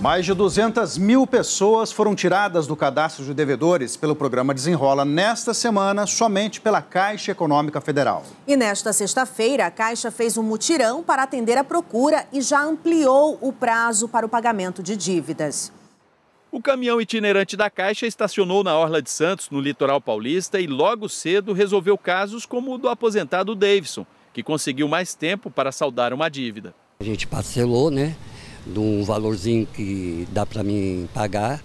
Mais de 200 mil pessoas foram tiradas do cadastro de devedores pelo programa Desenrola nesta semana, somente pela Caixa Econômica Federal. E nesta sexta-feira, a Caixa fez um mutirão para atender a procura e já ampliou o prazo para o pagamento de dívidas. O caminhão itinerante da Caixa estacionou na Orla de Santos, no litoral paulista, e logo cedo resolveu casos como o do aposentado Davidson, que conseguiu mais tempo para saldar uma dívida. A gente parcelou, né? de um valorzinho que dá para mim pagar,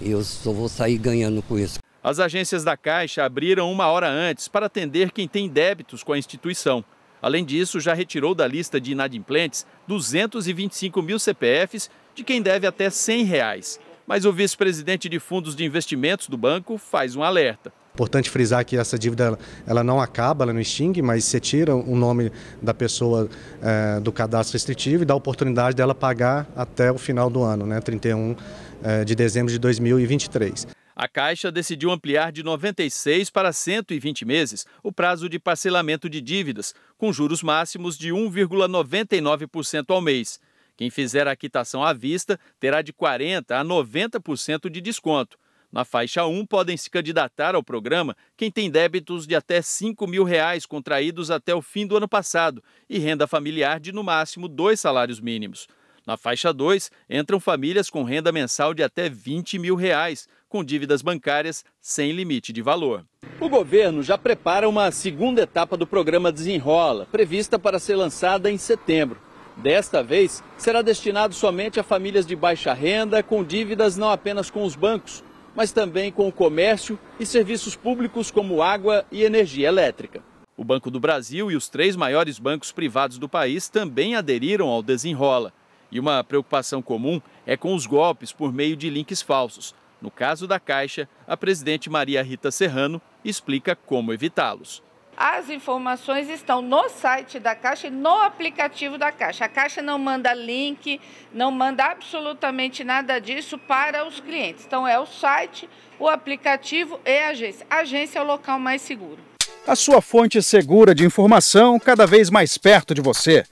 eu só vou sair ganhando com isso. As agências da Caixa abriram uma hora antes para atender quem tem débitos com a instituição. Além disso, já retirou da lista de inadimplentes 225 mil CPFs de quem deve até R$ 100. Reais. Mas o vice-presidente de fundos de investimentos do banco faz um alerta. Importante frisar que essa dívida ela não acaba, ela não extingue, mas você tira o nome da pessoa é, do cadastro restritivo e dá a oportunidade dela pagar até o final do ano, né, 31 eh, de dezembro de 2023. A Caixa decidiu ampliar de 96 para 120 meses o prazo de parcelamento de dívidas, com juros máximos de 1,99% ao mês. Quem fizer a quitação à vista terá de 40% a 90% de desconto. Na faixa 1, podem se candidatar ao programa quem tem débitos de até 5 mil reais contraídos até o fim do ano passado e renda familiar de no máximo dois salários mínimos. Na faixa 2, entram famílias com renda mensal de até 20 mil reais, com dívidas bancárias sem limite de valor. O governo já prepara uma segunda etapa do programa Desenrola, prevista para ser lançada em setembro. Desta vez, será destinado somente a famílias de baixa renda com dívidas não apenas com os bancos, mas também com o comércio e serviços públicos como água e energia elétrica. O Banco do Brasil e os três maiores bancos privados do país também aderiram ao Desenrola. E uma preocupação comum é com os golpes por meio de links falsos. No caso da Caixa, a presidente Maria Rita Serrano explica como evitá-los. As informações estão no site da Caixa e no aplicativo da Caixa. A Caixa não manda link, não manda absolutamente nada disso para os clientes. Então é o site, o aplicativo e a agência. A agência é o local mais seguro. A sua fonte segura de informação cada vez mais perto de você.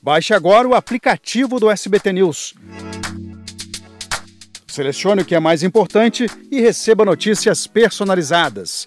Baixe agora o aplicativo do SBT News. Selecione o que é mais importante e receba notícias personalizadas